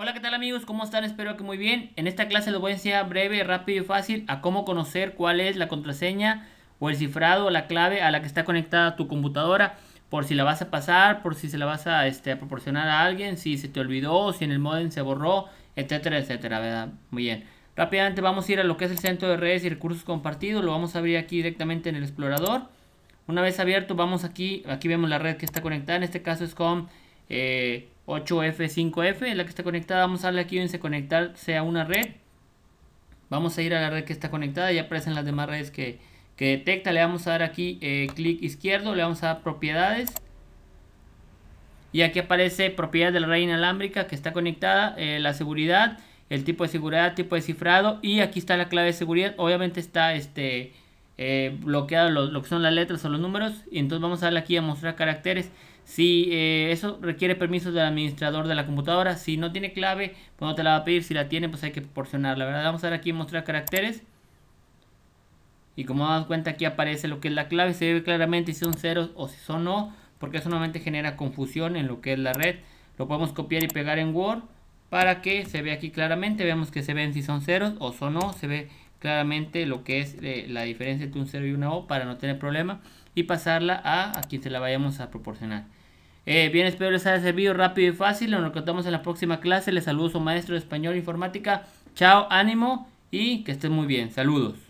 Hola, ¿qué tal amigos? ¿Cómo están? Espero que muy bien. En esta clase les voy a enseñar breve, rápido y fácil a cómo conocer cuál es la contraseña o el cifrado o la clave a la que está conectada tu computadora. Por si la vas a pasar, por si se la vas a, este, proporcionar a alguien, si se te olvidó, si en el modem se borró, etcétera, etcétera, ¿verdad? Muy bien. Rápidamente vamos a ir a lo que es el centro de redes y recursos compartidos. Lo vamos a abrir aquí directamente en el explorador. Una vez abierto, vamos aquí, aquí vemos la red que está conectada. En este caso es con... Eh, 8F5F, la que está conectada, vamos a darle aquí donde se conectar sea una red. Vamos a ir a la red que está conectada, ya aparecen las demás redes que, detecta. Le vamos a dar aquí eh, clic izquierdo, le vamos a dar propiedades. Y aquí aparece propiedades de la red inalámbrica que está conectada, eh, la seguridad, el tipo de seguridad, tipo de cifrado. Y aquí está la clave de seguridad, obviamente está este eh, bloqueado lo, que son las letras o los números. Y entonces vamos a darle aquí a mostrar caracteres. Si eh, eso requiere permiso del administrador de la computadora, si no tiene clave, pues no te la va a pedir. Si la tiene, pues hay que proporcionarla, ¿verdad? Vamos a dar aquí a mostrar caracteres. Y como das cuenta, aquí aparece lo que es la clave. Se ve claramente si son ceros o si son no, porque eso normalmente genera confusión en lo que es la red. Lo podemos copiar y pegar en Word para que se vea aquí claramente. vemos que se ven si son ceros o son no. Se ve claramente lo que es eh, la diferencia entre un 0 y una O para no tener problema y pasarla a, quien se la vayamos a proporcionar. Eh, bien, espero les haya servido rápido y fácil. Nos encontramos en la próxima clase. Les saludo su maestro de español e informática. Chao, ánimo y que estén muy bien. Saludos.